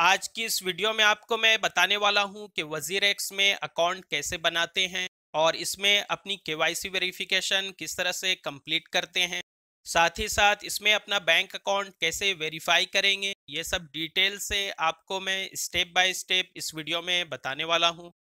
आज की इस वीडियो में आपको मैं बताने वाला हूं कि वजीर एक्स में अकाउंट कैसे बनाते हैं और इसमें अपनी केवाईसी वेरिफिकेशन किस तरह से कंप्लीट करते हैं साथ ही साथ इसमें अपना बैंक अकाउंट कैसे वेरीफाई करेंगे ये सब डिटेल से आपको मैं स्टेप बाय स्टेप इस वीडियो में बताने वाला हूँ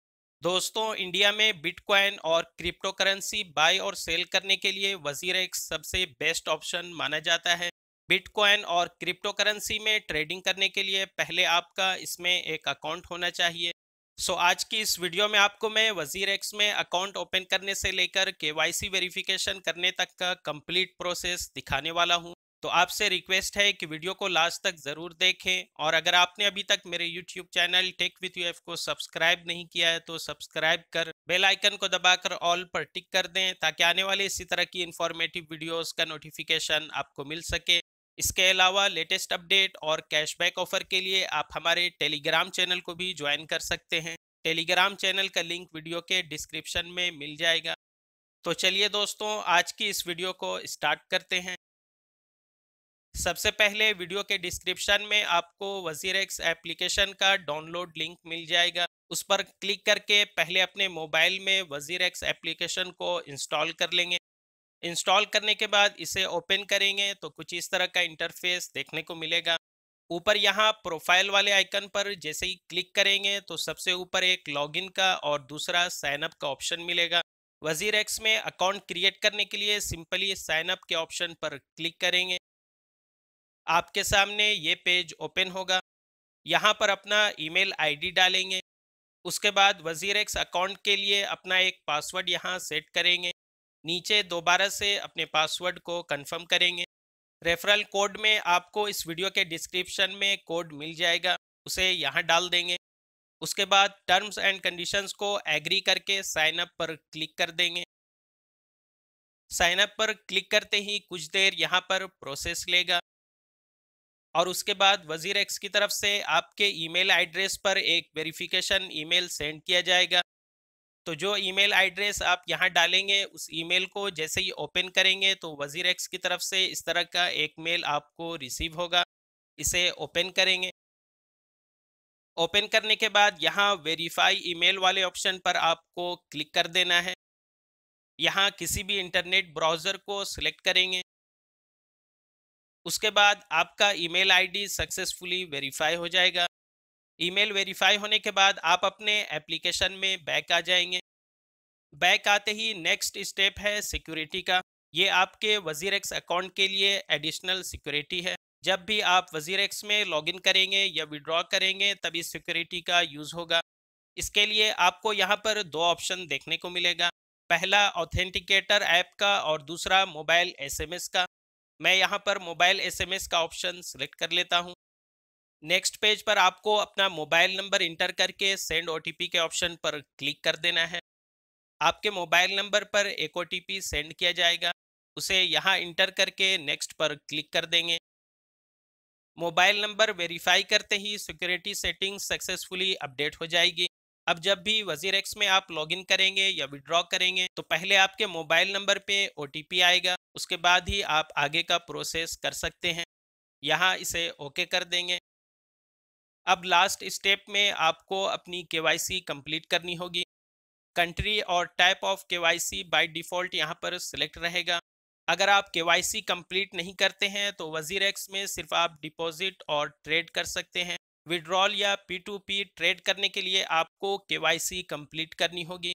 दोस्तों इंडिया में बिटकॉइन और क्रिप्टो करेंसी बाय और सेल करने के लिए वजीर एक्स सबसे बेस्ट ऑप्शन माना जाता है बिटकॉइन और क्रिप्टो करेंसी में ट्रेडिंग करने के लिए पहले आपका इसमें एक अकाउंट होना चाहिए सो so, आज की इस वीडियो में आपको मैं वजीर एक्स में अकाउंट ओपन करने से लेकर केवाईसी वेरिफिकेशन करने तक का कंप्लीट प्रोसेस दिखाने वाला हूं तो आपसे रिक्वेस्ट है कि वीडियो को लास्ट तक ज़रूर देखें और अगर आपने अभी तक मेरे YouTube channel tech with you को सब्सक्राइब नहीं किया है तो सब्सक्राइब कर बेल आइकन को दबाकर ऑल पर टिक कर दें ताकि आने वाले इसी तरह की इन्फॉर्मेटिव वीडियोस का नोटिफिकेशन आपको मिल सके इसके अलावा लेटेस्ट अपडेट और कैशबैक ऑफर के लिए आप हमारे टेलीग्राम चैनल को भी ज्वाइन कर सकते हैं टेलीग्राम चैनल का लिंक वीडियो के डिस्क्रिप्शन में मिल जाएगा तो चलिए दोस्तों आज की इस वीडियो को स्टार्ट करते हैं सबसे पहले वीडियो के डिस्क्रिप्शन में आपको वजीर एक्स एप्लीकेशन का डाउनलोड लिंक मिल जाएगा उस पर क्लिक करके पहले अपने मोबाइल में वजीर एक्स एप्लीकेशन को इंस्टॉल कर लेंगे इंस्टॉल करने के बाद इसे ओपन करेंगे तो कुछ इस तरह का इंटरफेस देखने को मिलेगा ऊपर यहाँ प्रोफाइल वाले आइकन पर जैसे ही क्लिक करेंगे तो सबसे ऊपर एक लॉगिन का और दूसरा साइनअप का ऑप्शन मिलेगा वजीर एक्स में अकाउंट क्रिएट करने के लिए सिंपली साइनअप के ऑप्शन पर क्लिक करेंगे आपके सामने ये पेज ओपन होगा यहाँ पर अपना ईमेल आईडी डालेंगे उसके बाद वजीर एक्स अकाउंट के लिए अपना एक पासवर्ड यहाँ सेट करेंगे नीचे दोबारा से अपने पासवर्ड को कंफर्म करेंगे रेफरल कोड में आपको इस वीडियो के डिस्क्रिप्शन में कोड मिल जाएगा उसे यहाँ डाल देंगे उसके बाद टर्म्स एंड कंडीशंस को एग्री करके साइन अप पर क्लिक कर देंगे साइन अप पर क्लिक करते ही कुछ देर यहाँ पर प्रोसेस लेगा और उसके बाद वजीर एक्स की तरफ से आपके ईमेल एड्रेस पर एक वेरिफिकेशन ईमेल सेंड किया जाएगा तो जो ईमेल एड्रेस आप यहाँ डालेंगे उस ईमेल को जैसे ही ओपन करेंगे तो वजीर एक्स की तरफ से इस तरह का एक मेल आपको रिसीव होगा इसे ओपन करेंगे ओपन करने के बाद यहाँ वेरीफाई ईमेल वाले ऑप्शन पर आपको क्लिक कर देना है यहाँ किसी भी इंटरनेट ब्राउज़र को सिलेक्ट करेंगे उसके बाद आपका ईमेल आईडी सक्सेसफुली वेरीफाई हो जाएगा ईमेल वेरीफाई होने के बाद आप अपने एप्लीकेशन में बैक आ जाएंगे बैक आते ही नेक्स्ट स्टेप है सिक्योरिटी का ये आपके वजीरेक्स अकाउंट के लिए एडिशनल सिक्योरिटी है जब भी आप वजीरेक्स में लॉगिन करेंगे या विड्रॉ करेंगे तभी सिक्योरिटी का यूज़ होगा इसके लिए आपको यहाँ पर दो ऑप्शन देखने को मिलेगा पहला ऑथेंटिकेटर ऐप का और दूसरा मोबाइल एसएमएस का मैं यहाँ पर मोबाइल एसएमएस का ऑप्शन सिलेक्ट कर लेता हूँ नेक्स्ट पेज पर आपको अपना मोबाइल नंबर इंटर करके सेंड ओटीपी के ऑप्शन पर क्लिक कर देना है आपके मोबाइल नंबर पर एक ओटीपी सेंड किया जाएगा उसे यहाँ इंटर करके नेक्स्ट पर क्लिक कर देंगे मोबाइल नंबर वेरीफाई करते ही सिक्योरिटी सेटिंग सक्सेसफुली अपडेट हो जाएगी अब जब भी वजीर एक्स में आप लॉगिन करेंगे या विड्रॉ करेंगे तो पहले आपके मोबाइल नंबर पे ओ आएगा उसके बाद ही आप आगे का प्रोसेस कर सकते हैं यहाँ इसे ओके कर देंगे अब लास्ट स्टेप में आपको अपनी के कंप्लीट करनी होगी कंट्री और type of K Y C by default यहाँ पर सिलेक्ट रहेगा अगर आप के वाई सी कम्प्लीट नहीं करते हैं तो वजीर एक्स में सिर्फ आप डिपॉजिट और ट्रेड कर सकते हैं विड्रॉल या पी टू पी ट्रेड करने के लिए आपको के वाई सी कम्प्लीट करनी होगी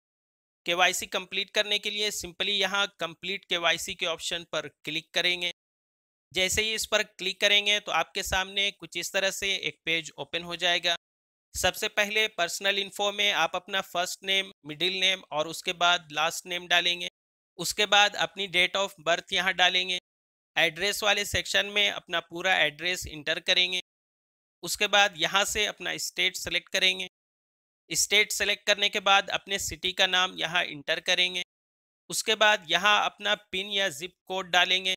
के वाई सी कम्प्लीट करने के लिए सिंपली यहाँ कंप्लीट सी के ऑप्शन पर क्लिक करेंगे जैसे ही इस पर क्लिक करेंगे तो आपके सामने कुछ इस तरह से एक पेज ओपन हो जाएगा सबसे पहले पर्सनल इन्फो में आप अपना फर्स्ट नेम मिडिल नेम और उसके बाद लास्ट नेम डालेंगे उसके बाद अपनी डेट ऑफ बर्थ यहाँ डालेंगे एड्रेस वाले सेक्शन में अपना पूरा एड्रेस इंटर करेंगे उसके बाद यहाँ से अपना स्टेट सेलेक्ट करेंगे स्टेट सेलेक्ट करने के बाद अपने सिटी का नाम यहाँ इंटर करेंगे उसके बाद यहाँ अपना पिन या जिप कोड डालेंगे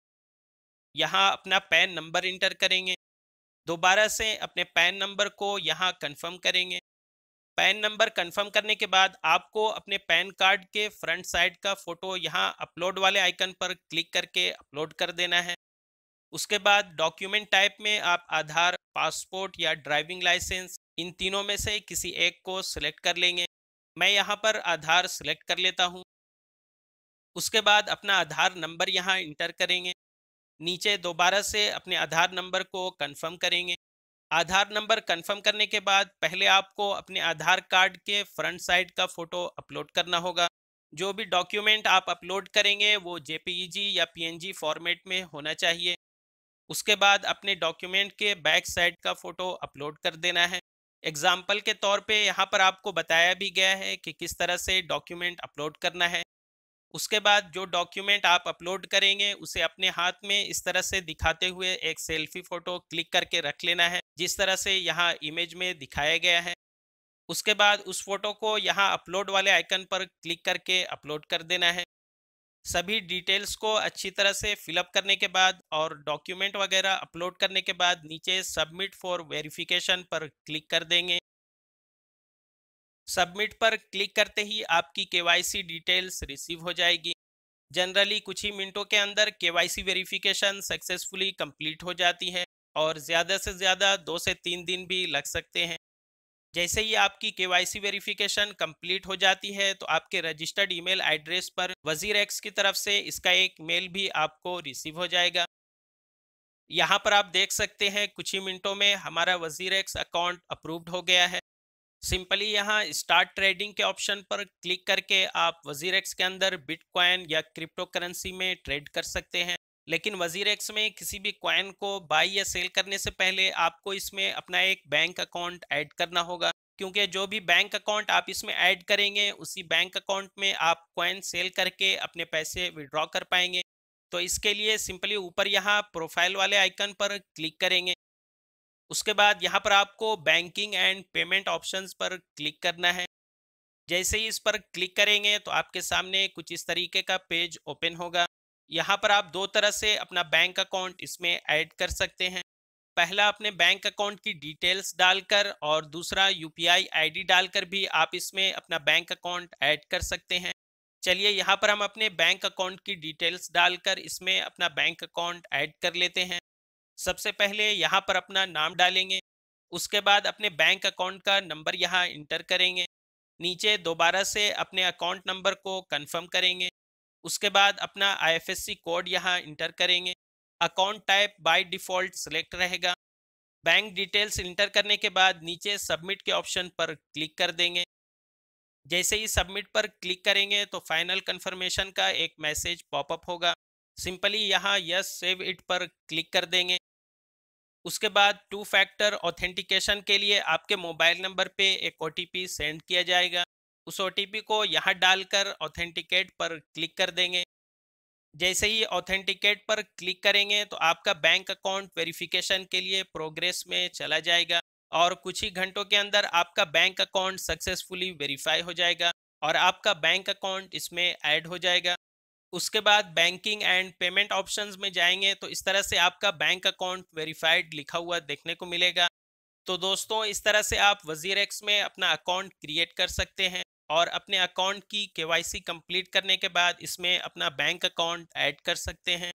यहाँ अपना पैन नंबर इंटर करेंगे दोबारा से अपने पैन नंबर को यहाँ कंफर्म करेंगे पैन नंबर कंफर्म करने के बाद आपको अपने पैन कार्ड के फ्रंट साइड का फ़ोटो यहाँ अपलोड वाले आइकन पर क्लिक करके अपलोड कर देना है उसके बाद डॉक्यूमेंट टाइप में आप आधार पासपोर्ट या ड्राइविंग लाइसेंस इन तीनों में से किसी एक को सिलेक्ट कर लेंगे मैं यहाँ पर आधार सिलेक्ट कर लेता हूँ उसके बाद अपना आधार नंबर यहाँ इंटर करेंगे नीचे दोबारा से अपने आधार नंबर को कंफर्म करेंगे आधार नंबर कंफर्म करने के बाद पहले आपको अपने आधार कार्ड के फ्रंट साइड का फ़ोटो अपलोड करना होगा जो भी डॉक्यूमेंट आप अपलोड करेंगे वो जे e या पी फॉर्मेट में होना चाहिए उसके बाद अपने डॉक्यूमेंट के बैक साइड का फ़ोटो अपलोड कर देना है एग्जाम्पल के तौर पे यहाँ पर आपको बताया भी गया है कि किस तरह से डॉक्यूमेंट अपलोड करना है उसके बाद जो डॉक्यूमेंट आप अपलोड करेंगे उसे अपने हाथ में इस तरह से दिखाते हुए एक सेल्फी फ़ोटो क्लिक करके रख लेना है जिस तरह से यहाँ इमेज में दिखाया गया है उसके बाद उस फोटो को यहाँ अपलोड वाले आइकन पर क्लिक करके अपलोड कर देना है सभी डिटेल्स को अच्छी तरह से फिलअप करने के बाद और डॉक्यूमेंट वगैरह अपलोड करने के बाद नीचे सबमिट फॉर वेरिफिकेशन पर क्लिक कर देंगे सबमिट पर क्लिक करते ही आपकी केवाईसी डिटेल्स रिसीव हो जाएगी जनरली कुछ ही मिनटों के अंदर केवाईसी वेरिफिकेशन सक्सेसफुली कंप्लीट हो जाती है और ज़्यादा से ज़्यादा दो से तीन दिन भी लग सकते हैं जैसे ही आपकी केवाईसी वेरिफिकेशन कंप्लीट हो जाती है तो आपके रजिस्टर्ड ईमेल एड्रेस पर वजीर एक्स की तरफ से इसका एक मेल भी आपको रिसीव हो जाएगा यहाँ पर आप देख सकते हैं कुछ ही मिनटों में हमारा वजीर एक्स अकाउंट अप्रूव्ड हो गया है सिंपली यहाँ स्टार्ट ट्रेडिंग के ऑप्शन पर क्लिक करके आप वजीर एक्स के अंदर बिटकॉइन या क्रिप्टो करेंसी में ट्रेड कर सकते हैं लेकिन वजीर एक्स में किसी भी क्वाइन को बाई या सेल करने से पहले आपको इसमें अपना एक बैंक अकाउंट ऐड करना होगा क्योंकि जो भी बैंक अकाउंट आप इसमें ऐड करेंगे उसी बैंक अकाउंट में आप क्वाइन सेल करके अपने पैसे विड्रॉ कर पाएंगे तो इसके लिए सिंपली ऊपर यहाँ प्रोफाइल वाले आइकन पर क्लिक करेंगे उसके बाद यहाँ पर आपको बैंकिंग एंड पेमेंट ऑप्शंस पर क्लिक करना है जैसे ही इस पर क्लिक करेंगे तो आपके सामने कुछ इस तरीके का पेज ओपन होगा यहाँ पर आप दो तरह से अपना बैंक अकाउंट इसमें ऐड कर सकते हैं पहला अपने बैंक अकाउंट की डिटेल्स डालकर और दूसरा यू पी डालकर भी आप इसमें अपना बैंक अकाउंट ऐड कर सकते हैं चलिए यहाँ पर हम अपने बैंक अकाउंट की डिटेल्स डालकर इसमें अपना बैंक अकाउंट ऐड कर लेते हैं सबसे पहले यहाँ पर अपना नाम डालेंगे उसके बाद अपने बैंक अकाउंट का नंबर यहाँ इंटर करेंगे नीचे दोबारा से अपने अकाउंट नंबर को कंफर्म करेंगे उसके बाद अपना आईएफएससी कोड यहाँ इंटर करेंगे account type by default select रहेगा बैंक डिटेल्स इंटर करने के बाद नीचे सबमिट के ऑप्शन पर क्लिक कर देंगे जैसे ही सबमिट पर क्लिक करेंगे तो फाइनल कंफर्मेशन का एक मैसेज पॉपअप होगा सिंपली यहाँ यस सेव इट पर क्लिक कर देंगे उसके बाद टू फैक्टर ऑथेंटिकेशन के लिए आपके मोबाइल नंबर पे एक ओ सेंड किया जाएगा उस ओ को यहाँ डालकर ऑथेंटिकेट पर क्लिक कर देंगे जैसे ही ऑथेंटिकेट पर क्लिक करेंगे तो आपका बैंक अकाउंट वेरिफिकेशन के लिए प्रोग्रेस में चला जाएगा और कुछ ही घंटों के अंदर आपका बैंक अकाउंट सक्सेसफुली वेरीफाई हो जाएगा और आपका बैंक अकाउंट इसमें ऐड हो जाएगा उसके बाद बैंकिंग एंड पेमेंट ऑप्शंस में जाएंगे तो इस तरह से आपका बैंक अकाउंट वेरीफाइड लिखा हुआ देखने को मिलेगा तो दोस्तों इस तरह से आप वजीर एक्स में अपना अकाउंट क्रिएट कर सकते हैं और अपने अकाउंट की केवाईसी कंप्लीट करने के बाद इसमें अपना बैंक अकाउंट ऐड कर सकते हैं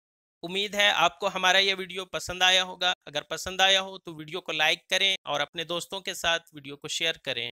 उम्मीद है आपको हमारा यह वीडियो पसंद आया होगा अगर पसंद आया हो तो वीडियो को लाइक करें और अपने दोस्तों के साथ वीडियो को शेयर करें